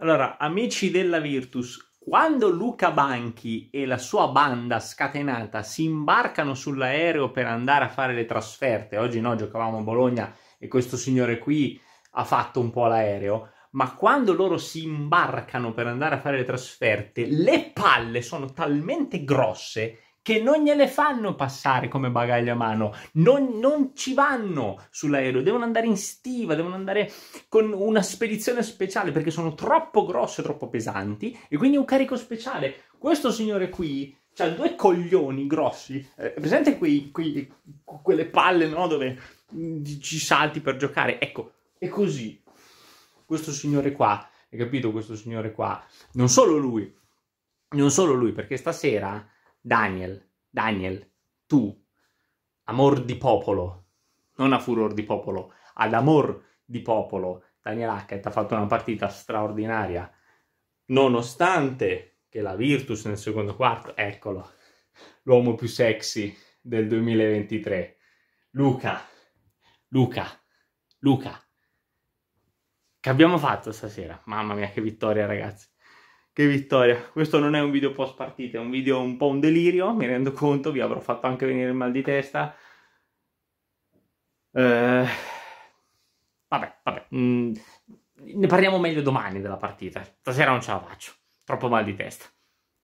Allora, amici della Virtus, quando Luca Banchi e la sua banda scatenata si imbarcano sull'aereo per andare a fare le trasferte, oggi no, giocavamo a Bologna e questo signore qui ha fatto un po' l'aereo, ma quando loro si imbarcano per andare a fare le trasferte, le palle sono talmente grosse che non gliele fanno passare come bagaglio a mano, non, non ci vanno sull'aereo, devono andare in stiva, devono andare con una spedizione speciale perché sono troppo grosse, troppo pesanti e quindi è un carico speciale. Questo signore qui ha due coglioni grossi, eh, presente qui, qui, quelle palle no, dove mm, ci salti per giocare, ecco, è così. Questo signore qua, hai capito questo signore qua? Non solo lui, non solo lui, perché stasera Daniel, Daniel, tu, amor di popolo, non a furor di popolo, ad amor di popolo, Daniel Hackett ha fatto una partita straordinaria, nonostante che la Virtus nel secondo quarto, eccolo, l'uomo più sexy del 2023, Luca, Luca, Luca, che abbiamo fatto stasera? Mamma mia che vittoria ragazzi! Che vittoria! Questo non è un video post partita, è un video un po' un delirio, mi rendo conto, vi avrò fatto anche venire il mal di testa. Eh, vabbè, vabbè, mh, mm, ne parliamo meglio domani della partita. Stasera non ce la faccio, troppo mal di testa.